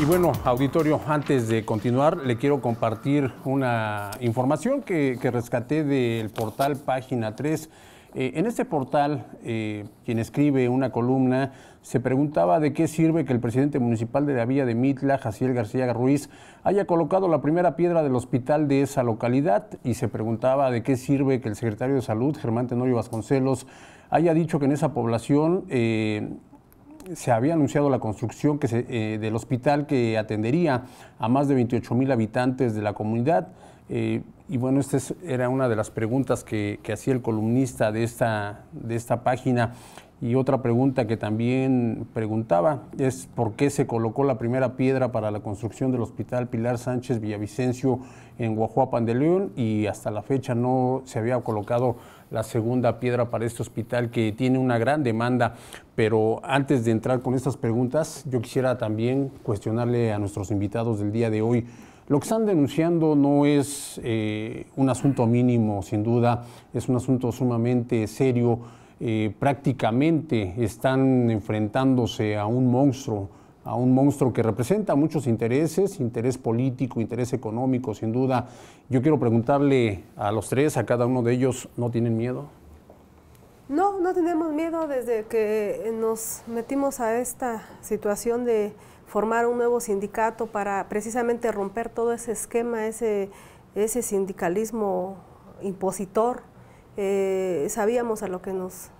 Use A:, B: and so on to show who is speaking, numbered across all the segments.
A: Y bueno, auditorio, antes de continuar, le quiero compartir una información que, rescaté del portal Página 3. Eh, en este portal, eh, quien escribe una columna se preguntaba de qué sirve que el presidente municipal de la Villa de Mitla, Jaciel García Ruiz, haya colocado la primera piedra del hospital de esa localidad y se preguntaba de qué sirve que el secretario de Salud, Germán Tenorio Vasconcelos, haya dicho que en esa población... Eh, se había anunciado la construcción que eh, del hospital que atendería a más de 28 mil habitantes de la comunidad. Eh, y bueno, esta era una de las preguntas que, hacía el columnista de esta, de esta página. Y otra pregunta que también preguntaba es por qué se colocó la primera piedra para la construcción del Hospital Pilar Sánchez Villavicencio en Guajuapan de León y hasta la fecha no se había colocado la segunda piedra para este hospital que tiene una gran demanda. Pero antes de entrar con estas preguntas, yo quisiera también cuestionarle a nuestros invitados del día de hoy. Lo que están denunciando no es eh, un asunto mínimo, sin duda, es un asunto sumamente serio eh, prácticamente están enfrentándose a un monstruo, a un monstruo que representa muchos intereses, interés político, interés económico, sin duda. Yo quiero preguntarle a los tres, a cada uno de ellos, ¿no tienen miedo?
B: No, no tenemos miedo desde que nos metimos a esta situación de formar un nuevo sindicato para precisamente romper todo ese esquema, ese sindicalismo impositor eh, sabíamos a lo que nos,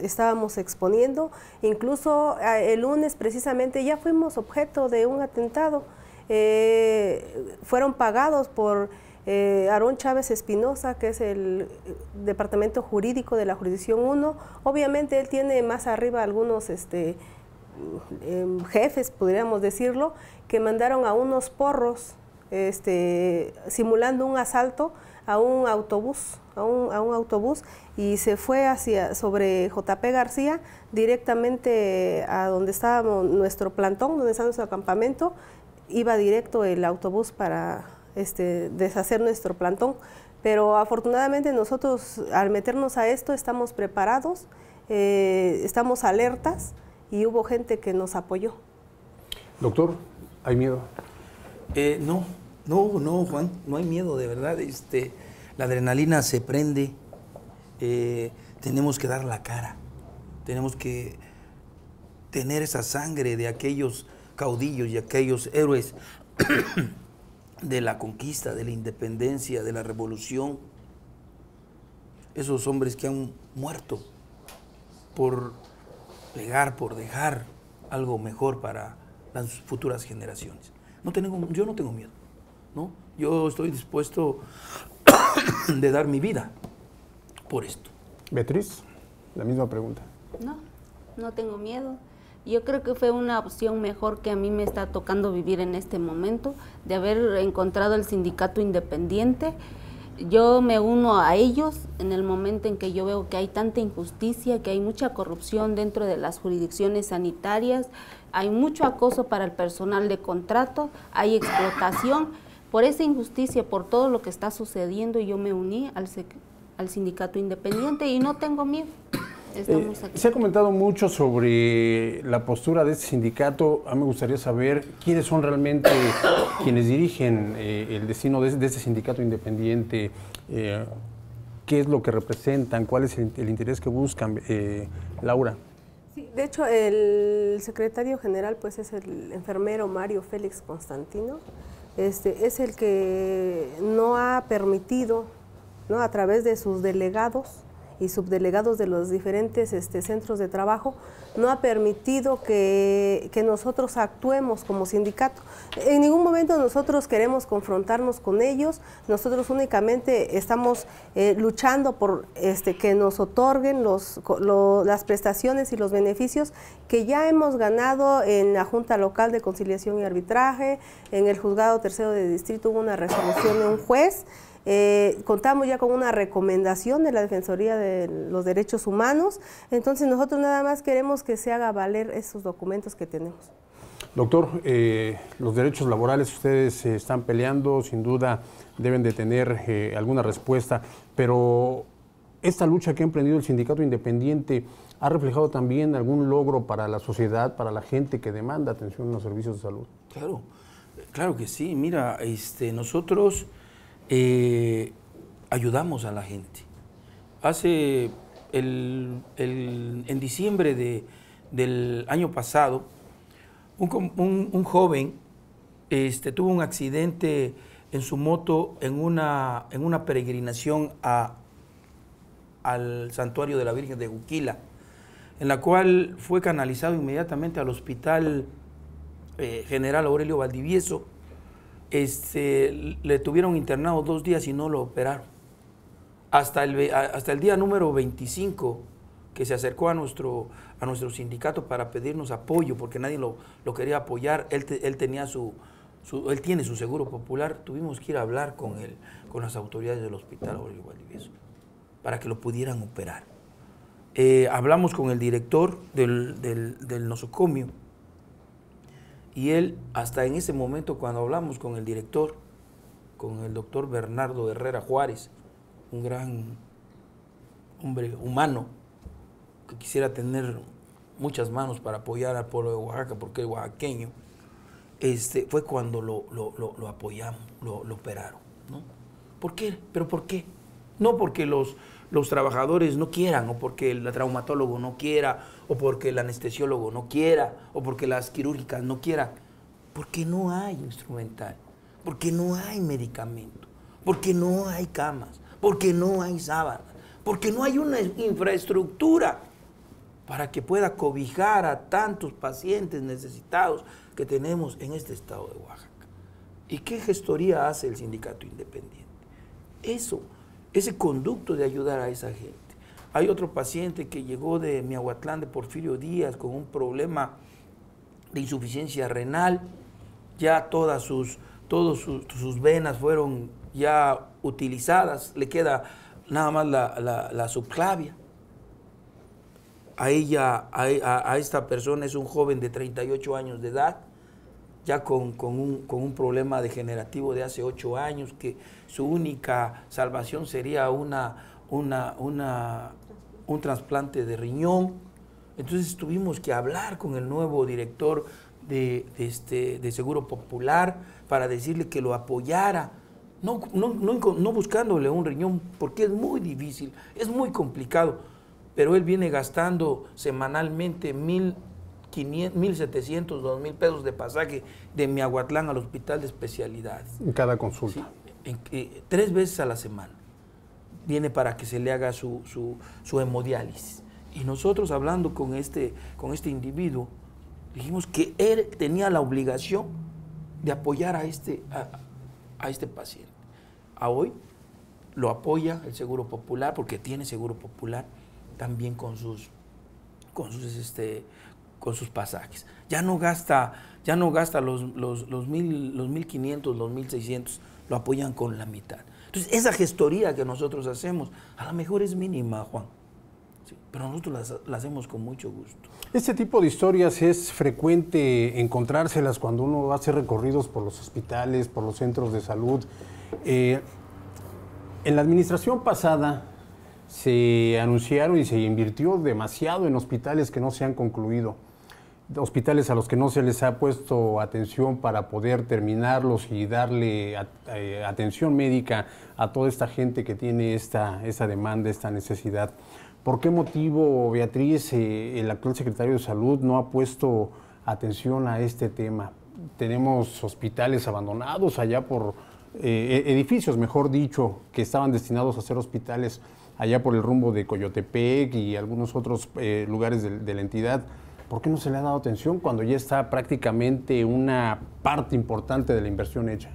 B: estábamos exponiendo. Incluso ah, el lunes precisamente ya fuimos objeto de un atentado. Eh, fueron pagados por eh, Aarón Chávez Espinosa, que es el departamento jurídico de la Jurisdicción 1. Obviamente él tiene más arriba algunos este, em, jefes, podríamos decirlo, que mandaron a unos porros este, simulando un asalto a un autobús, a un, a un autobús y se fue hacia sobre JP García directamente a donde estábamos nuestro plantón, donde está nuestro campamento, iba directo el autobús para este, deshacer nuestro plantón. Pero afortunadamente nosotros al meternos a esto estamos preparados, eh, estamos alertas y hubo gente que nos apoyó.
A: Doctor, ¿hay miedo?
C: Eh, no, no, no, Juan, no hay miedo, de verdad. Este, la adrenalina se prende. Eh, tenemos que dar la cara. Tenemos que tener esa sangre de aquellos caudillos y aquellos héroes de la conquista, de la independencia, de la revolución. Esos hombres que han muerto por pegar, por dejar algo mejor para las futuras generaciones. No tengo, yo no tengo miedo. ¿no? Yo estoy dispuesto de dar mi vida
A: por esto. Beatriz, la misma pregunta.
D: No, no tengo miedo. Yo creo que fue una opción mejor que a mí me está tocando vivir en este momento, de haber encontrado el sindicato independiente. Yo me uno a ellos en el momento en que yo veo que hay tanta injusticia, que hay mucha corrupción dentro de las jurisdicciones sanitarias, hay mucho acoso para el personal de contrato, hay explotación. Por esa injusticia, por todo lo que está sucediendo, yo me uní al, sindicato independiente y no tengo miedo. Eh, se
A: ha comentado mucho sobre la postura de este sindicato. A mí me gustaría saber quiénes son realmente quienes dirigen eh, el destino de, de, este sindicato independiente, eh, qué es lo que representan, cuál es el, interés que buscan. Laura.
B: Sí, de hecho, el secretario general pues es el enfermero Mario Félix Constantino. Este, es el que no ha permitido, ¿no? a través de sus delegados, y subdelegados de los diferentes este, centros de trabajo, no ha permitido que, nosotros actuemos como sindicato. En ningún momento nosotros queremos confrontarnos con ellos, nosotros únicamente estamos eh, luchando por este, que nos otorguen los, las prestaciones y los beneficios que ya hemos ganado en la Junta Local de Conciliación y Arbitraje, en el Juzgado Tercero de Distrito hubo una resolución de un juez, eh, contamos ya con una recomendación de la Defensoría de los Derechos Humanos, entonces nosotros nada más queremos que se haga valer esos documentos que tenemos.
A: Doctor, eh, los derechos laborales ustedes eh, están peleando, sin duda deben de tener alguna respuesta, pero esta lucha que ha emprendido el sindicato independiente ha reflejado también algún logro para la sociedad, para la gente que demanda atención en los servicios de salud. Claro, claro que
C: sí. Mira, este, nosotros eh, ayudamos a la gente. Hace en diciembre del año pasado, un, joven este, tuvo un accidente en su moto en una, en una peregrinación al santuario de la Virgen de Juquila, en la cual fue canalizado inmediatamente al hospital eh, general Aurelio Valdivieso este, le tuvieron internado dos días y no lo operaron. Hasta el, hasta el día número 25 que se acercó a nuestro, a nuestro sindicato para pedirnos apoyo, porque nadie lo, quería apoyar, él, tenía su, él tiene su seguro popular, tuvimos que ir a hablar con, con las autoridades del hospital para que lo pudieran operar. Eh, hablamos con el director del, del nosocomio y él, hasta en ese momento, cuando hablamos con el director, con el doctor Bernardo Herrera Juárez, un gran hombre humano que quisiera tener muchas manos para apoyar al pueblo de Oaxaca, porque es oaxaqueño, este, fue cuando lo, lo, apoyamos, lo, operaron. ¿no? ¿Por qué? ¿Pero por qué? No porque los, los trabajadores no quieran, o porque el traumatólogo no quiera, o porque el anestesiólogo no quiera, o porque las quirúrgicas no quieran. Porque no hay instrumental, porque no hay medicamento, porque no hay camas, porque no hay sábanas, porque no hay una infraestructura para que pueda cobijar a tantos pacientes necesitados que tenemos en este estado de Oaxaca. ¿Y qué gestoría hace el sindicato independiente? Eso ese conducto de ayudar a esa gente. Hay otro paciente que llegó de Miahuatlán, de Porfirio Díaz, con un problema de insuficiencia renal. Ya todas sus, todos sus, venas fueron ya utilizadas, le queda nada más la, subclavia. A ella, a esta persona es un joven de 38 años de edad ya con, un, con, un, problema degenerativo de hace ocho años, que su única salvación sería una, una, una, un trasplante de riñón. Entonces tuvimos que hablar con el nuevo director de, este, de Seguro Popular para decirle que lo apoyara, no, no, no buscándole un riñón, porque es muy difícil, es muy complicado, pero él viene gastando semanalmente mil 1.700, 2.000 pesos de pasaje de Miahuatlán al hospital de especialidades.
A: En cada consulta.
C: en, tres veces a la semana. Viene para que se le haga su, hemodiálisis. Y nosotros hablando con este, con este individuo, dijimos que él tenía la obligación de apoyar a este, a, a este paciente. A hoy lo apoya el Seguro Popular, porque tiene Seguro Popular, también con sus, con sus, este, con sus pasajes. Ya no gasta, ya no gasta los, los, los, mil, los 1.500, los 1.600, lo apoyan con la mitad. Entonces, esa gestoría que nosotros hacemos, a lo mejor es mínima, Juan, pero nosotros la hacemos con mucho gusto.
A: Este tipo de historias es frecuente encontrárselas cuando uno hace recorridos por los hospitales, por los centros de salud. Eh, en la administración pasada, se anunciaron y se invirtió demasiado en hospitales que no se han concluido hospitales a los que no se les ha puesto atención para poder terminarlos y darle eh, atención médica a toda esta gente que tiene esta, demanda, esta necesidad. ¿Por qué motivo, Beatriz, eh, el actual secretario de Salud no ha puesto atención a este tema? Tenemos hospitales abandonados allá por eh, e, edificios, mejor dicho, que estaban destinados a ser hospitales allá por el rumbo de Coyotepec y algunos otros lugares de la entidad ¿por qué no se le ha dado atención cuando ya está prácticamente una parte importante de la inversión hecha?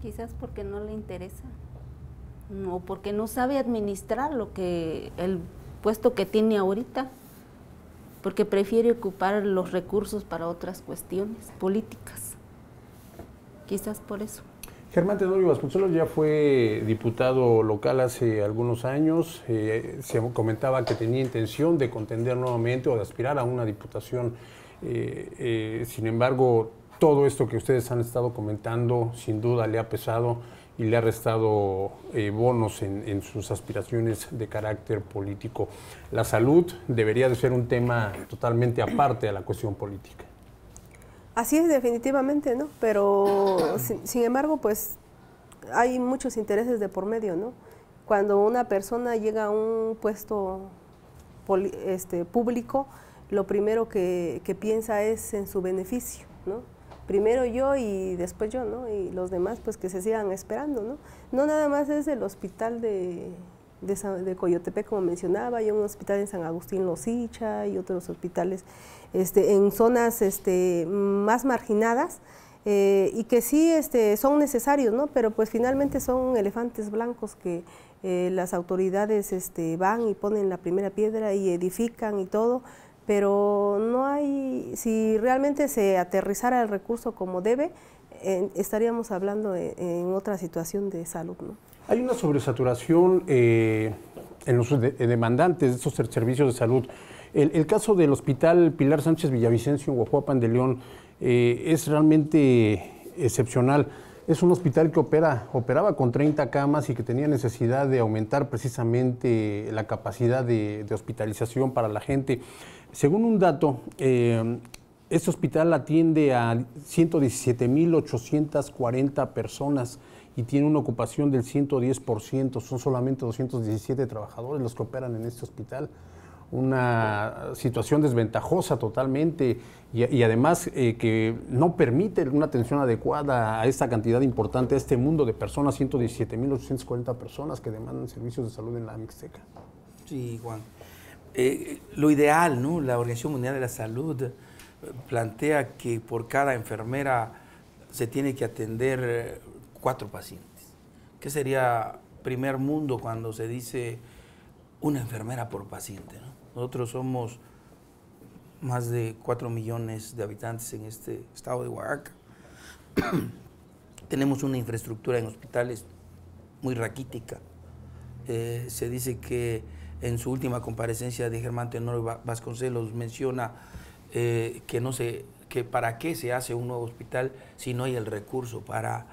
D: Quizás porque no le interesa, mm, o porque no sabe administrar lo que el puesto que tiene ahorita, porque prefiere ocupar los recursos para otras cuestiones políticas. Quizás por eso.
A: Germán Tenorio Vasconcelos ya fue diputado local hace algunos años. Eh, se comentaba que tenía intención de contender nuevamente o de aspirar a una diputación. Eh, eh, sin embargo, todo esto que ustedes han estado comentando sin duda le ha pesado y le ha restado bonos en, en sus aspiraciones de carácter político. La salud debería de ser un tema totalmente
B: aparte a la cuestión política. Así es, definitivamente, ¿no? Pero, sin, embargo, pues hay muchos intereses de por medio, ¿no? Cuando una persona llega a un puesto este, público, lo primero que, que, piensa es en su beneficio, ¿no? Primero yo y después yo, ¿no? Y los demás, pues que se sigan esperando, ¿no? No nada más es el hospital de, de, Coyotepec, como mencionaba, hay un hospital en San Agustín Losicha y otros hospitales este, en zonas este, más marginadas eh, y que sí este, son necesarios, ¿no? pero pues finalmente son elefantes blancos que eh, las autoridades este, van y ponen la primera piedra y edifican y todo, pero no hay, si realmente se aterrizara el recurso como debe, estaríamos hablando en, eh, en otra situación de salud. ¿no?
A: Hay una sobresaturación eh, en los eh, demandantes de estos servicios de salud. El, caso del Hospital Pilar Sánchez Villavicencio en Guajuapan de León eh, es realmente excepcional. Es un hospital que opera, operaba con 30 camas y que tenía necesidad de aumentar precisamente la capacidad de, hospitalización para la gente. Según un dato, este hospital atiende a 117.840 personas y tiene una ocupación del 110%, son solamente 217 trabajadores los que operan en este hospital. Una situación desventajosa totalmente y, además eh, que no permite una atención adecuada a esta cantidad importante, a este mundo de personas, 117.840 personas que demandan servicios de salud en la Mixteca.
C: Sí, Juan. Eh, lo ideal, ¿no? La Organización Mundial de la Salud eh, plantea que por cada enfermera se tiene que atender cuatro pacientes. ¿Qué sería primer mundo cuando se dice una enfermera por paciente? Nosotros somos más de cuatro millones de habitantes en este estado de Oaxaca. Tenemos una infraestructura en hospitales muy raquítica. Eh, se dice que en su última comparecencia de Germán Tenorio Vasconcelos menciona eh, que no sé que para qué se hace un nuevo hospital si no hay el recurso para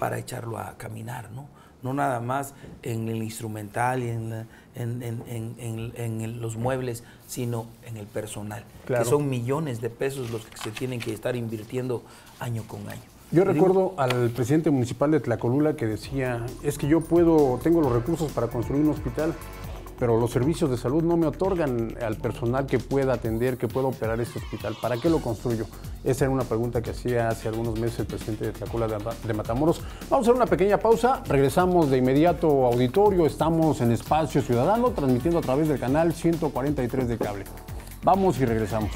C: para echarlo a caminar, ¿no? No nada más en el instrumental y en, en, los muebles, sino en el personal, que son millones de pesos los que se tienen que estar invirtiendo año con año.
A: Yo recuerdo al presidente municipal de Tlacolula que decía, es que yo puedo, tengo los recursos para construir un hospital, pero los servicios de salud no me otorgan al personal que pueda atender, que pueda operar este hospital. ¿Para qué lo construyo? Esa era una pregunta que hacía hace algunos meses el presidente de Tacula de, Matamoros. Vamos a hacer una pequeña pausa, regresamos de inmediato a auditorio, estamos en Espacio Ciudadano, transmitiendo a través del canal 143 de cable. Vamos y regresamos.